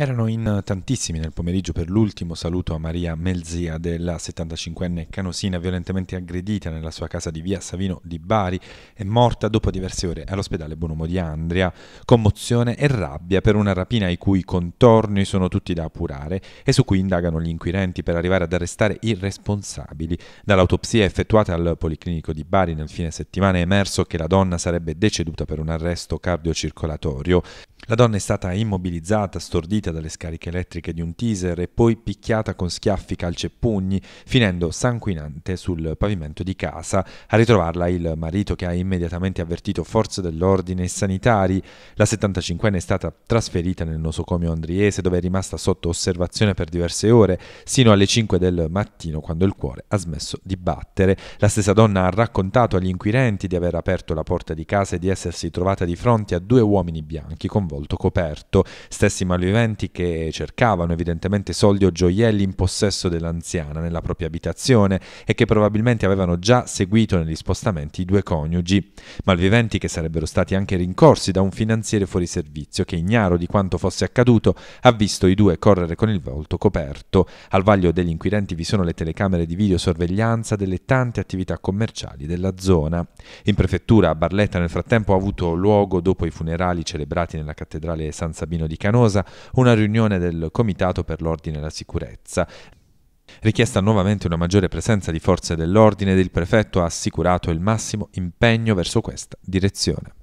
Erano in tantissimi nel pomeriggio per l'ultimo saluto a Maria Melzia della 75enne canosina violentemente aggredita nella sua casa di via Savino di Bari e morta dopo diverse ore all'ospedale Bonomo di Andria. Commozione e rabbia per una rapina i cui contorni sono tutti da appurare e su cui indagano gli inquirenti per arrivare ad arrestare i responsabili. Dall'autopsia effettuata al Policlinico di Bari nel fine settimana è emerso che la donna sarebbe deceduta per un arresto cardiocircolatorio. La donna è stata immobilizzata, stordita colpita dalle scariche elettriche di un teaser e poi picchiata con schiaffi, calci e pugni, finendo sanguinante sul pavimento di casa. A ritrovarla il marito che ha immediatamente avvertito forze dell'ordine e sanitari. La 75enne è stata trasferita nel nosocomio andriese dove è rimasta sotto osservazione per diverse ore, sino alle 5 del mattino quando il cuore ha smesso di battere. La stessa donna ha raccontato agli inquirenti di aver aperto la porta di casa e di essersi trovata di fronte a due uomini bianchi con volto coperto, stessi malviventi clienti che cercavano evidentemente soldi o gioielli in possesso dell'anziana nella propria abitazione e che probabilmente avevano già seguito negli spostamenti i due coniugi, malviventi che sarebbero stati anche rincorsi da un finanziere fuori servizio che, ignaro di quanto fosse accaduto, ha visto i due correre con il volto coperto. Al vaglio degli inquirenti vi sono le telecamere di videosorveglianza delle tante attività commerciali della zona. In prefettura a Barletta nel frattempo ha avuto luogo, dopo i funerali celebrati nella cattedrale San Sabino di Canosa, una una riunione del Comitato per l'Ordine e la Sicurezza. Richiesta nuovamente una maggiore presenza di forze dell'ordine, ed il prefetto ha assicurato il massimo impegno verso questa direzione.